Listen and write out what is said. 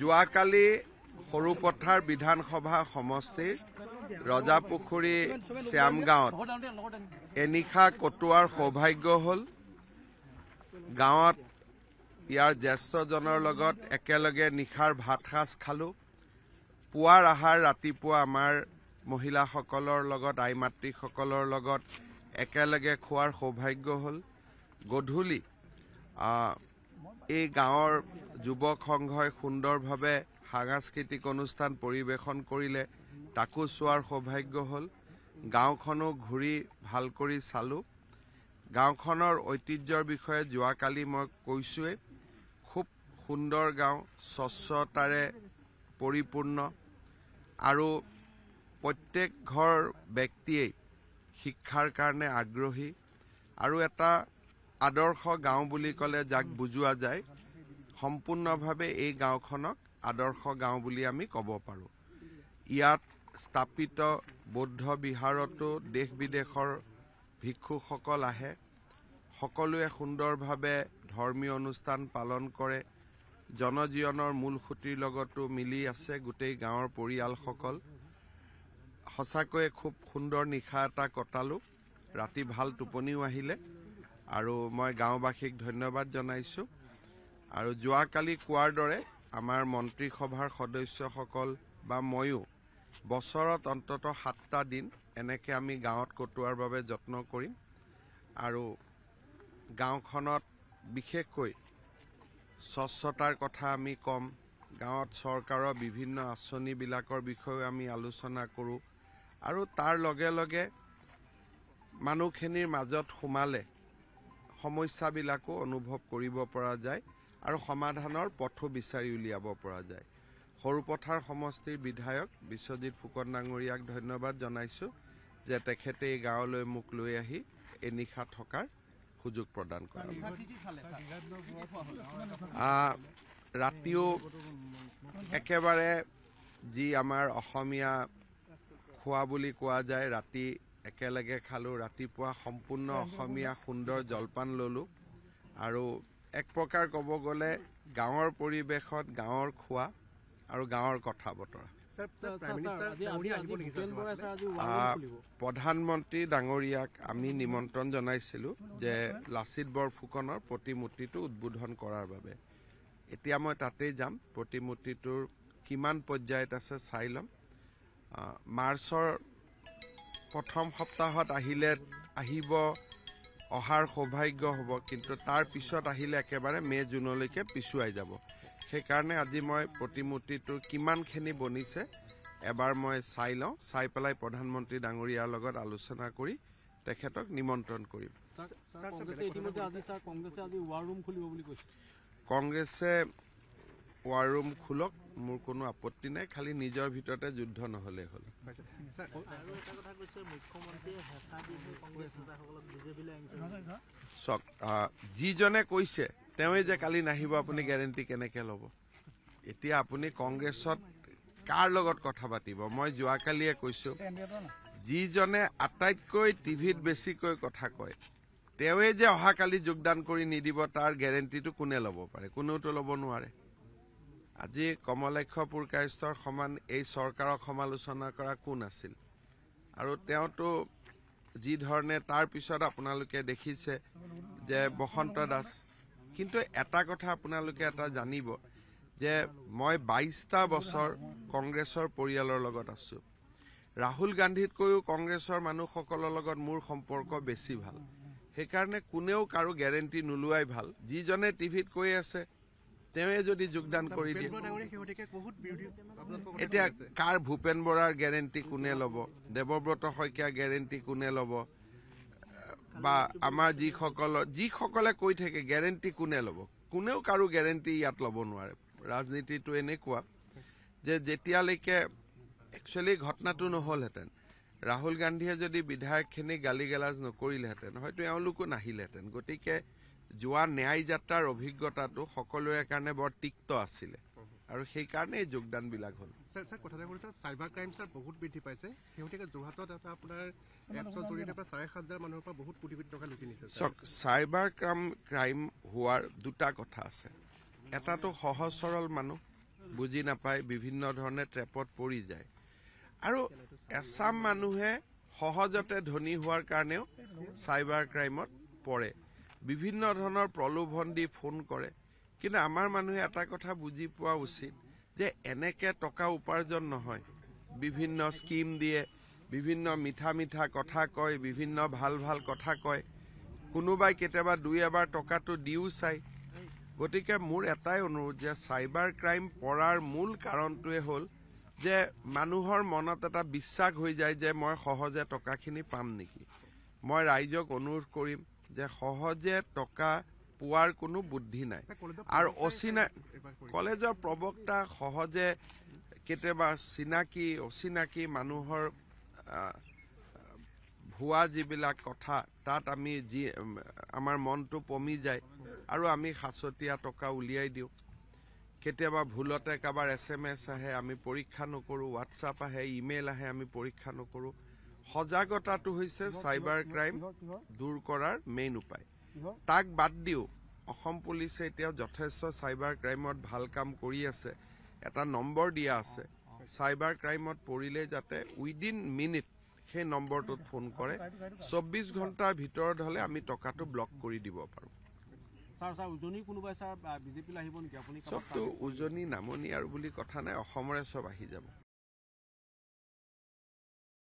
যোৱাকালি সৰু পথাৰ বিধানসভা সমষ্টিৰ ৰজাপুখুৰী গাঁৱত এনিশা কটোৱাৰ সৌভাগ্য হ'ল গাঁৱত ইয়াৰ জ্যেষ্ঠজনৰ লগত একেলগে নিশাৰ ভাত সাঁজ খালোঁ পুৱাৰ আহাৰ ৰাতিপুৱা আমাৰ মহিলাসকলৰ লগত আই মাতৃসকলৰ লগত একেলগে খোৱাৰ সৌভাগ্য হ'ল গধূলি এই গাঁৱৰ যুৱক সংঘই সুন্দৰভাৱে সাংস্কৃতিক অনুষ্ঠান পৰিৱেশন কৰিলে তাকো চোৱাৰ সৌভাগ্য হ'ল গাঁওখনো ঘূৰি ভাল কৰি চালোঁ গাঁওখনৰ ঐতিহ্যৰ বিষয়ে যোৱাকালি মই কৈছোঁৱেই খুব সুন্দৰ গাঁও স্বচ্ছতাৰে পৰিপূৰ্ণ আৰু প্ৰত্যেক ঘৰ ব্যক্তিয়েই শিক্ষাৰ কাৰণে আগ্ৰহী আৰু এটা আদৰ্শ গাঁও বুলি ক'লে যাক বুজোৱা যায় সম্পূৰ্ণভাৱে এই গাঁওখনক আদৰ্শ গাঁও বুলি আমি ক'ব পাৰোঁ ইয়াত স্থাপিত বৌদ্ধ বিহাৰতো দেশ বিদেশৰ ভিক্ষুসকল আহে সকলোৱে সুন্দৰভাৱে ধৰ্মীয় অনুষ্ঠান পালন কৰে জনজীৱনৰ মূল সুঁতিৰ লগতো মিলি আছে গোটেই গাঁৱৰ পৰিয়ালসকল সঁচাকৈয়ে খুব সুন্দৰ নিশা এটা কটালোঁ ৰাতি ভাল টোপনিও আহিলে আৰু মই গাঁওবাসীক ধন্যবাদ জনাইছোঁ আৰু যোৱাকালি কোৱাৰ দৰে আমাৰ মন্ত্ৰীসভাৰ সদস্যসকল বা ময়ো বছৰত অন্ততঃ সাতটা দিন এনেকৈ আমি গাঁৱত কটোৱাৰ বাবে যত্ন কৰিম আৰু গাঁওখনত বিশেষকৈ স্বচ্ছতাৰ কথা আমি ক'ম গাঁৱত চৰকাৰৰ বিভিন্ন আঁচনিবিলাকৰ বিষয়েও আমি আলোচনা কৰোঁ আৰু তাৰ লগে লগে মানুহখিনিৰ মাজত সোমালে সমস্যাবিলাকো অনুভৱ কৰিব পৰা যায় আৰু সমাধানৰ পথো বিচাৰি উলিয়াব পৰা যায় সৰুপথাৰ সমষ্টিৰ বিধায়ক বিশ্বজিৎ ফুকন ডাঙৰীয়াক ধন্যবাদ জনাইছোঁ যে তেখেতে এই গাঁৱলৈ মোক লৈ আহি এই নিশা থকাৰ সুযোগ প্ৰদান কৰে ৰাতিও একেবাৰে যি আমাৰ অসমীয়া খোৱা বুলি কোৱা যায় ৰাতি একেলগে খালোঁ ৰাতিপুৱা সম্পূৰ্ণ অসমীয়া সুন্দৰ জলপান ললোঁ আৰু এক প্ৰকাৰ ক'ব গ'লে গাঁৱৰ পৰিৱেশত গাঁৱৰ খোৱা আৰু গাঁৱৰ কথা বতৰা প্ৰধানমন্ত্ৰী ডাঙৰীয়াক আমি নিমন্ত্ৰণ জনাইছিলোঁ যে লাচিত বৰফুকনৰ প্ৰতিমূৰ্তিটো উদ্বোধন কৰাৰ বাবে এতিয়া মই তাতেই যাম প্ৰতিমূৰ্তিটোৰ কিমান পৰ্যায়ত আছে চাই ল'ম মাৰ্চৰ প্ৰথম সপ্তাহত আহিলে আহিব অহাৰ সৌভাগ্য হ'ব কিন্তু তাৰ পিছত আহিলে একেবাৰে মে' জুনলৈকে পিছুৱাই যাব সেইকাৰণে আজি মই প্ৰতিমূৰ্তিটো কিমানখিনি বনিছে এবাৰ মই চাই লওঁ চাই পেলাই প্ৰধানমন্ত্ৰী ডাঙৰীয়াৰ লগত আলোচনা কৰি তেখেতক নিমন্ত্ৰণ কৰিম কংগ্ৰেছে ৱাৰ ৰুম খোলক মোৰ কোনো আপত্তি নাই খালি নিজৰ ভিতৰতে যুদ্ধ নহ'লে হ'ল চাওক যিজনে কৈছে তেওঁ যে কালি নাহিব আপুনি গেৰেণ্টি কেনেকে ল'ব এতিয়া আপুনি কংগ্ৰেছত কাৰ লগত কথা পাতিব মই যোৱাকালিয়ে কৈছো যিজনে আটাইতকৈ টিভিত বেছিকৈ কথা কয় তেওঁই যে অহাকালি যোগদান কৰি নিদিব তাৰ গেৰেণ্টিটো কোনে ল'ব পাৰে কোনেওতো ল'ব নোৱাৰে আজি কমলক্ষ পুৰকাস্থৰ সমান এই চৰকাৰক সমালোচনা কৰা কোন আছিল আৰু তেওঁতো যি ধৰণে তাৰ পিছত আপোনালোকে দেখিছে যে বসন্ত দাস কিন্তু এটা কথা আপোনালোকে এটা জানিব যে মই বাইছটা বছৰ কংগ্ৰেছৰ পৰিয়ালৰ লগত আছোঁ ৰাহুল গান্ধীতকৈও কংগ্ৰেছৰ মানুহসকলৰ লগত মোৰ সম্পৰ্ক বেছি ভাল সেইকাৰণে কোনেও কাৰো গেৰেণ্টি নোলোৱাই ভাল যিজনে টিভিত কৈ আছে তেওঁ যদি যোগদান কৰি দিয়ে এতিয়া কাৰ ভূপেন বৰাৰ গেৰেণ্টি কোনে ল'ব দেৱব্ৰত শইকীয়া গেৰেণ্টি কোনে ল'ব বা আমাৰ যিসকল যিসকলে কৈ থাকে গেৰেণ্টি কোনে ল'ব কোনেও কাৰো গেৰেণ্টি ইয়াত ল'ব নোৱাৰে ৰাজনীতিটো এনেকুৱা যে যেতিয়ালৈকে একচুৱেলি ঘটনাটো নহ'লহেঁতেন ৰাহুল গান্ধীয়ে যদি বিধায়কখিনি গালি গালাজ নকৰিলেহেঁতেন হয়তো এওঁলোকো নাহিলেহেঁতেন গতিকে যোৱা ন্যায় যাত্ৰাৰ অভিজ্ঞতাটো সকলোৰে কাৰণে বৰ তিক্ত আছিলে আৰু সেইকাৰণে এই যোগদানবিলাক হ'ল চাইবাৰ ক্ৰাইম ক্ৰাইম হোৱাৰ দুটা কথা আছে এটাতো সহজ সৰল মানুহ বুজি নাপায় বিভিন্ন ধৰণে ট্ৰেপত পৰি যায় আৰু এচাম মানুহে সহজতে ধনী হোৱাৰ কাৰণেও চাইবাৰ ক্ৰাইমত পৰে বিভিন্ন ধৰণৰ প্ৰলোভন দি ফোন কৰে কিন্তু আমাৰ মানুহে এটা কথা বুজি পোৱা উচিত যে এনেকৈ টকা উপাৰ্জন নহয় বিভিন্ন স্কীম দিয়ে বিভিন্ন মিঠা মিঠা কথা কয় বিভিন্ন ভাল ভাল কথা কয় কোনোবাই কেতিয়াবা দুই এবাৰ টকাটো দিও চাই গতিকে মোৰ এটাই অনুৰোধ যে চাইবাৰ ক্ৰাইম পৰাৰ মূল কাৰণটোৱে হ'ল যে মানুহৰ মনত এটা বিশ্বাস হৈ যায় যে মই সহজে টকাখিনি পাম নেকি মই ৰাইজক অনুৰোধ কৰিম যে সহজে টকা পোৱাৰ কোনো বুদ্ধি নাই আৰু অচিনা কলেজৰ প্ৰবক্তা সহজে কেতিয়াবা চিনাকি অচিনাকি মানুহৰ ভুৱা যিবিলাক কথা তাত আমি যি আমাৰ মনটো পমি যায় আৰু আমি সাঁচতীয়া টকা উলিয়াই দিওঁ কেতিয়াবা ভুলতে কাৰোবাৰ এছ এম এছ আহে আমি পৰীক্ষা নকৰোঁ হোৱাটছআপ আহে ইমেইল আহে আমি পৰীক্ষা নকৰোঁ সজাগতাটো হৈছে চাইবাৰ ক্ৰাইম দূৰ কৰাৰ মেইন উপায় তাক বাদ দিও অসম পুলিচে এতিয়া যথেষ্ট চাইবাৰ ক্ৰাইমত ভাল কাম কৰি আছে এটা নম্বৰ দিয়া আছে চাইবাৰ ক্ৰাইমত পৰিলে যাতে উইডিন মিনিট সেই নম্বৰটোত ফোন কৰে চৌব্বিছ ঘণ্টাৰ ভিতৰত হ'লে আমি টকাটো ব্লক কৰি দিব পাৰোঁ চবটো উজনি নামনি আৰু বুলি কথা নাই অসমৰে চব আহি যাব